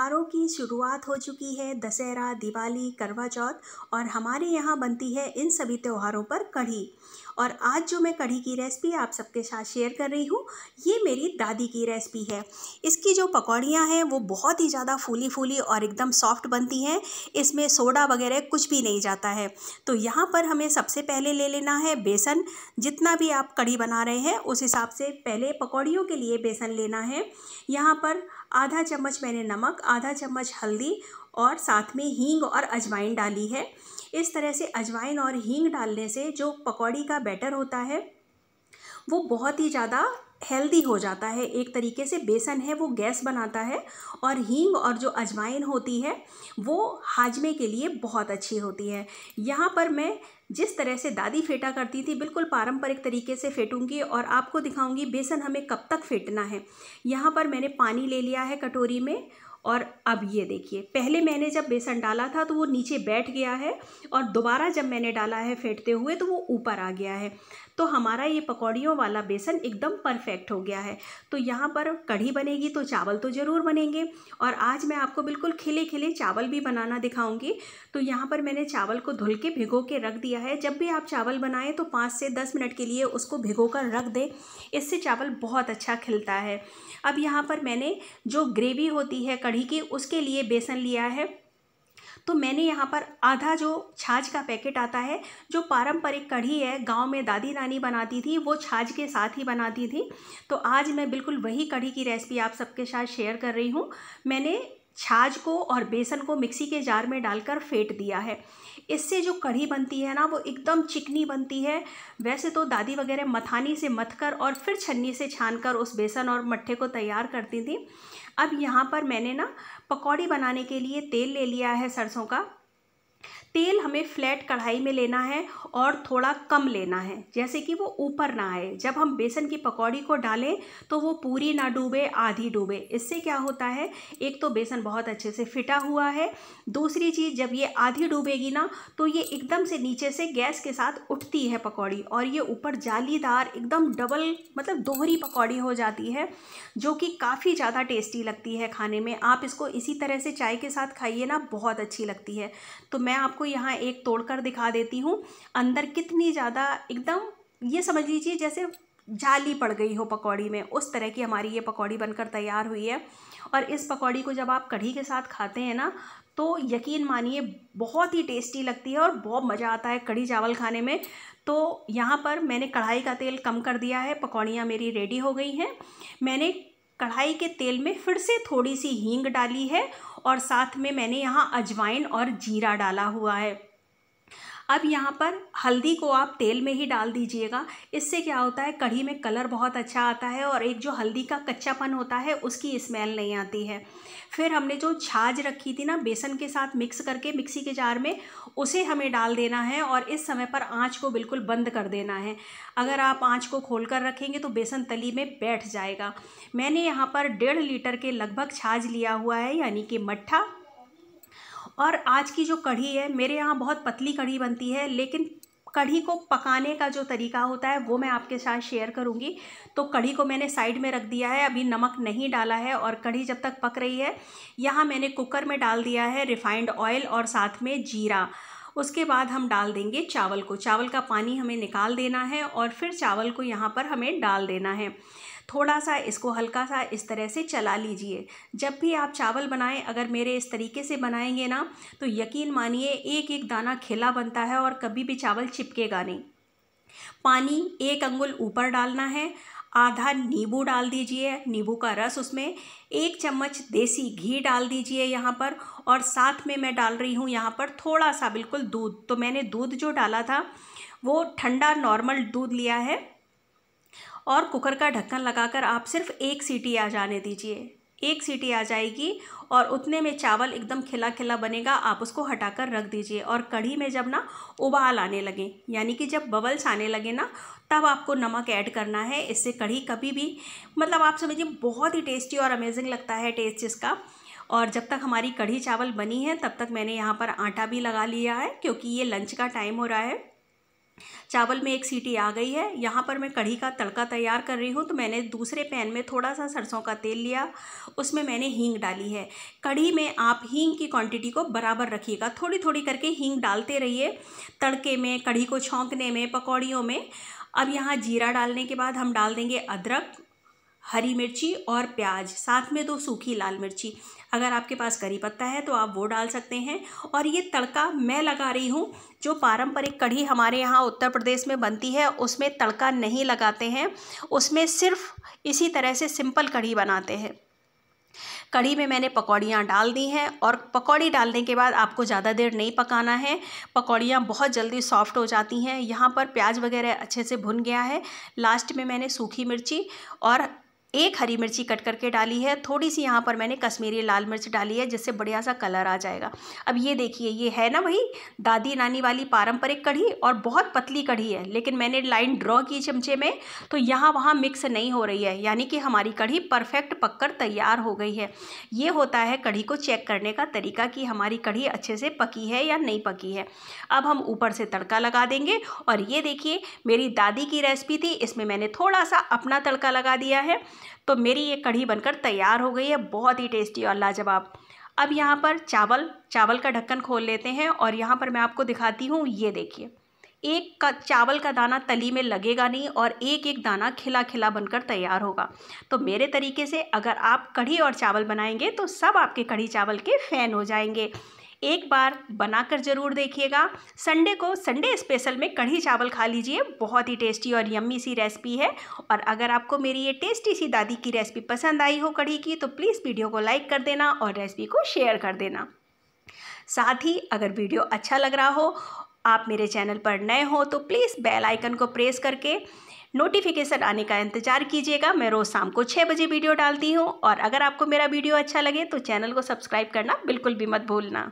त्योहारों की शुरुआत हो चुकी है दशहरा दिवाली करवा चौथ और हमारे यहाँ बनती है इन सभी त्योहारों पर कढ़ी और आज जो मैं कढ़ी की रेसिपी आप सबके साथ शेयर कर रही हूँ ये मेरी दादी की रेसिपी है इसकी जो पकौड़ियाँ हैं वो बहुत ही ज़्यादा फूली फूली और एकदम सॉफ्ट बनती हैं इसमें सोडा वगैरह कुछ भी नहीं जाता है तो यहाँ पर हमें सबसे पहले ले लेना है बेसन जितना भी आप कढ़ी बना रहे हैं उस हिसाब से पहले पकौड़ियों के लिए बेसन लेना है यहाँ पर आधा चम्मच मैंने नमक आधा चम्मच हल्दी और साथ में हींग और अजवाइन डाली है इस तरह से अजवाइन और हींग डालने से जो पकौड़ी का बैटर होता है वो बहुत ही ज़्यादा हेल्दी हो जाता है एक तरीके से बेसन है वो गैस बनाता है और हींग और जो अजवाइन होती है वो हाजमे के लिए बहुत अच्छी होती है यहाँ पर मैं जिस तरह से दादी फेंटा करती थी बिल्कुल पारंपरिक तरीके से फेटूंगी और आपको दिखाऊंगी बेसन हमें कब तक फेंटना है यहाँ पर मैंने पानी ले लिया है कटोरी में और अब ये देखिए पहले मैंने जब बेसन डाला था तो वो नीचे बैठ गया है और दोबारा जब मैंने डाला है फेंटते हुए तो वो ऊपर आ गया है तो हमारा ये पकौड़ियों वाला बेसन एकदम परफेक्ट हो गया है तो यहाँ पर कढ़ी बनेगी तो चावल तो ज़रूर बनेंगे और आज मैं आपको बिल्कुल खिले खिले चावल भी बनाना दिखाऊँगी तो यहाँ पर मैंने चावल को धुल के भिगो के रख दिया है जब भी आप चावल बनाएं तो पाँच से दस मिनट के लिए उसको भिगो कर रख दें इससे चावल बहुत अच्छा खिलता है अब यहाँ पर मैंने जो ग्रेवी होती है कढ़ी की उसके लिए बेसन लिया है तो मैंने यहाँ पर आधा जो छाछ का पैकेट आता है जो पारंपरिक कढ़ी है गांव में दादी नानी बनाती थी वो छाछ के साथ ही बनाती थी तो आज मैं बिल्कुल वही कढ़ी की रेसिपी आप सबके साथ शेयर कर रही हूँ मैंने छाछ को और बेसन को मिक्सी के जार में डालकर फेंट दिया है इससे जो कढ़ी बनती है ना वो एकदम चिकनी बनती है वैसे तो दादी वगैरह मथानी से मथकर और फिर छन्नी से छानकर उस बेसन और मट्ठे को तैयार करती थी अब यहाँ पर मैंने ना पकौड़ी बनाने के लिए तेल ले लिया है सरसों का तेल हमें फ्लैट कढ़ाई में लेना है और थोड़ा कम लेना है जैसे कि वो ऊपर ना आए जब हम बेसन की पकौड़ी को डालें तो वो पूरी ना डूबे आधी डूबे इससे क्या होता है एक तो बेसन बहुत अच्छे से फिटा हुआ है दूसरी चीज़ जब ये आधी डूबेगी ना तो ये एकदम से नीचे से गैस के साथ उठती है पकौड़ी और ये ऊपर जालीदार एकदम डबल मतलब दोहरी पकौड़ी हो जाती है जो कि काफ़ी ज़्यादा टेस्टी लगती है खाने में आप इसको इसी तरह से चाय के साथ खाइए ना बहुत अच्छी लगती है तो मैं मैं आपको यहाँ एक तोड़ कर दिखा देती हूँ अंदर कितनी ज़्यादा एकदम ये समझ लीजिए जैसे जाली पड़ गई हो पकौड़ी में उस तरह की हमारी ये पकौड़ी बनकर तैयार हुई है और इस पकौड़ी को जब आप कढ़ी के साथ खाते हैं ना तो यकीन मानिए बहुत ही टेस्टी लगती है और बहुत मज़ा आता है कढ़ी चावल खाने में तो यहाँ पर मैंने कढ़ाई का तेल कम कर दिया है पकौड़ियाँ मेरी रेडी हो गई हैं मैंने कढ़ाई के तेल में फिर से थोड़ी सी हींग डाली है और साथ में मैंने यहाँ अजवाइन और जीरा डाला हुआ है अब यहाँ पर हल्दी को आप तेल में ही डाल दीजिएगा इससे क्या होता है कढ़ी में कलर बहुत अच्छा आता है और एक जो हल्दी का कच्चापन होता है उसकी स्मेल नहीं आती है फिर हमने जो छाछ रखी थी ना बेसन के साथ मिक्स करके मिक्सी के जार में उसे हमें डाल देना है और इस समय पर आँच को बिल्कुल बंद कर देना है अगर आप आँच को खोल कर रखेंगे तो बेसन तली में बैठ जाएगा मैंने यहाँ पर डेढ़ लीटर के लगभग छाछ लिया हुआ है यानी कि मट्ठा और आज की जो कढ़ी है मेरे यहाँ बहुत पतली कढ़ी बनती है लेकिन कढ़ी को पकाने का जो तरीका होता है वो मैं आपके साथ शेयर करूँगी तो कढ़ी को मैंने साइड में रख दिया है अभी नमक नहीं डाला है और कढ़ी जब तक पक रही है यहाँ मैंने कुकर में डाल दिया है रिफाइंड ऑयल और साथ में जीरा उसके बाद हम डाल देंगे चावल को चावल का पानी हमें निकाल देना है और फिर चावल को यहाँ पर हमें डाल देना है थोड़ा सा इसको हल्का सा इस तरह से चला लीजिए जब भी आप चावल बनाएं अगर मेरे इस तरीके से बनाएंगे ना तो यकीन मानिए एक एक दाना खिला बनता है और कभी भी चावल चिपकेगा नहीं पानी एक अंगुल ऊपर डालना है आधा नींबू डाल दीजिए नींबू का रस उसमें एक चम्मच देसी घी डाल दीजिए यहाँ पर और साथ में मैं डाल रही हूँ यहाँ पर थोड़ा सा बिल्कुल दूध तो मैंने दूध जो डाला था वो ठंडा नॉर्मल दूध लिया है और कुकर का ढक्कन लगाकर आप सिर्फ एक सीटी आ जाने दीजिए एक सीटी आ जाएगी और उतने में चावल एकदम खिला खिला बनेगा आप उसको हटाकर रख दीजिए और कढ़ी में जब ना उबाल आने लगे यानी कि जब बबल्स आने लगे ना तब आपको नमक ऐड करना है इससे कढ़ी कभी भी मतलब आप समझिए बहुत ही टेस्टी और अमेजिंग लगता है टेस्ट इसका और जब तक हमारी कढ़ी चावल बनी है तब तक मैंने यहाँ पर आटा भी लगा लिया है क्योंकि ये लंच का टाइम हो रहा है चावल में एक सीटी आ गई है यहाँ पर मैं कढ़ी का तड़का तैयार कर रही हूँ तो मैंने दूसरे पैन में थोड़ा सा सरसों का तेल लिया उसमें मैंने हींग डाली है कढ़ी में आप हींग की क्वांटिटी को बराबर रखिएगा थोड़ी थोड़ी करके हींग डालते रहिए तड़के में कढ़ी को छोंकने में पकौड़ियों में अब यहाँ जीरा डालने के बाद हम डाल देंगे अदरक हरी मिर्ची और प्याज साथ में दो सूखी लाल मिर्ची अगर आपके पास करी पत्ता है तो आप वो डाल सकते हैं और ये तड़का मैं लगा रही हूँ जो पारंपरिक कढ़ी हमारे यहाँ उत्तर प्रदेश में बनती है उसमें तड़का नहीं लगाते हैं उसमें सिर्फ इसी तरह से सिंपल कढ़ी बनाते हैं कढ़ी में मैंने पकौड़ियाँ डाल दी हैं और पकौड़ी डालने के बाद आपको ज़्यादा देर नहीं पकाना है पकौड़ियाँ बहुत जल्दी सॉफ्ट हो जाती हैं यहाँ पर प्याज वगैरह अच्छे से भुन गया है लास्ट में मैंने सूखी मिर्ची और एक हरी मिर्ची कट करके डाली है थोड़ी सी यहाँ पर मैंने कश्मीरी लाल मिर्च डाली है जिससे बढ़िया सा कलर आ जाएगा अब ये देखिए ये है ना वही दादी नानी वाली पारंपरिक कढ़ी और बहुत पतली कढ़ी है लेकिन मैंने लाइन ड्रॉ की चमचे में तो यहाँ वहाँ मिक्स नहीं हो रही है यानी कि हमारी कढ़ी परफेक्ट पककर तैयार हो गई है ये होता है कढ़ी को चेक करने का तरीका कि हमारी कढ़ी अच्छे से पकी है या नहीं पकी है अब हम ऊपर से तड़का लगा देंगे और ये देखिए मेरी दादी की रेसिपी थी इसमें मैंने थोड़ा सा अपना तड़का लगा दिया है तो मेरी ये कढ़ी बनकर तैयार हो गई है बहुत ही टेस्टी और लाजवाब अब यहाँ पर चावल चावल का ढक्कन खोल लेते हैं और यहाँ पर मैं आपको दिखाती हूँ ये देखिए एक का चावल का दाना तली में लगेगा नहीं और एक एक दाना खिला खिला बनकर तैयार होगा तो मेरे तरीके से अगर आप कढ़ी और चावल बनाएंगे तो सब आपके कढ़ी चावल के फ़ैन हो जाएंगे एक बार बनाकर ज़रूर देखिएगा संडे को संडे स्पेशल में कढ़ी चावल खा लीजिए बहुत ही टेस्टी और यम्मी सी रेसिपी है और अगर आपको मेरी ये टेस्टी सी दादी की रेसिपी पसंद आई हो कढ़ी की तो प्लीज़ वीडियो को लाइक कर देना और रेसिपी को शेयर कर देना साथ ही अगर वीडियो अच्छा लग रहा हो आप मेरे चैनल पर नए हो तो प्लीज़ बेल आइकन को प्रेस करके नोटिफिकेशन आने का इंतजार कीजिएगा मैं रोज़ शाम को छः बजे वीडियो डालती हूँ और अगर आपको मेरा वीडियो अच्छा लगे तो चैनल को सब्सक्राइब करना बिल्कुल भी मत भूलना